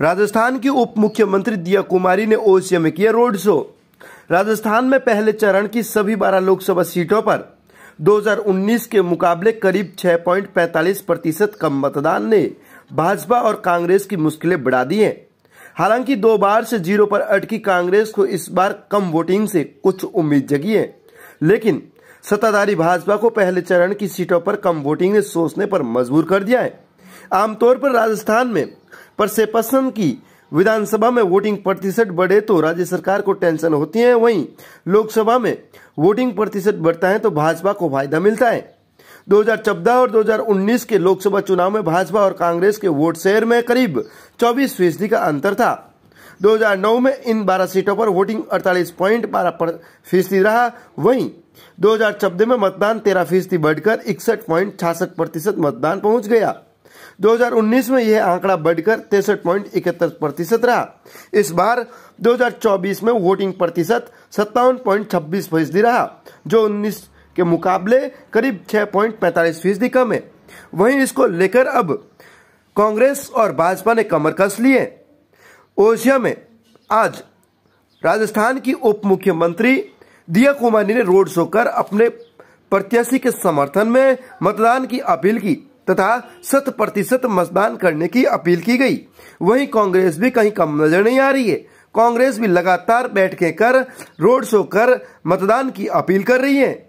राजस्थान की उप मुख्यमंत्री दिया कुमारी ने ओसिया में किया रोड शो राजस्थान में पहले चरण की सभी बारह लोकसभा सीटों पर 2019 के मुकाबले करीब 6.45 प्रतिशत कम मतदान ने भाजपा और कांग्रेस की मुश्किलें बढ़ा दी हैं हालांकि दो बार से जीरो पर अटकी कांग्रेस को इस बार कम वोटिंग से कुछ उम्मीद जगी है लेकिन सत्ताधारी भाजपा को पहले चरण की सीटों पर कम वोटिंग ने सोचने पर मजबूर कर दिया है आमतौर पर राजस्थान में पर परसेपसन की विधानसभा में वोटिंग प्रतिशत बढ़े तो राज्य सरकार को टेंशन होती है वहीं लोकसभा में वोटिंग प्रतिशत बढ़ता है तो भाजपा को फायदा मिलता है 2014 और 2019 के लोकसभा चुनाव में भाजपा और कांग्रेस के वोट शेयर में करीब 24 फीसदी का अंतर था 2009 में इन 12 सीटों पर वोटिंग अड़तालीस पॉइंट बारह फीसदी रहा वहीं दो में मतदान 13 फीसदी बढ़कर इकसठ पॉइंट छियासठ प्रतिशत मतदान पहुंच गया 2019 में यह आंकड़ा बढ़कर तिरसठ पॉइंट इकहत्तर प्रतिशत रहा इस बार 2024 में वोटिंग प्रतिशत सत्तावन पॉइंट छब्बीस फीसदी रहा जो उन्नीस के मुकाबले करीब छह पॉइंट पैतालीस फीसदी कम है वहीं इसको लेकर अब कांग्रेस और भाजपा ने कमर कस लिए ओशिया में आज राजस्थान की उप मुख्यमंत्री दिया कुमारी ने रोड शो कर अपने प्रत्याशी के समर्थन में मतदान की अपील की तथा शत प्रतिशत मतदान करने की अपील की गई वहीं कांग्रेस भी कहीं कम नजर नहीं आ रही है कांग्रेस भी लगातार बैठकें कर रोड शो कर मतदान की अपील कर रही है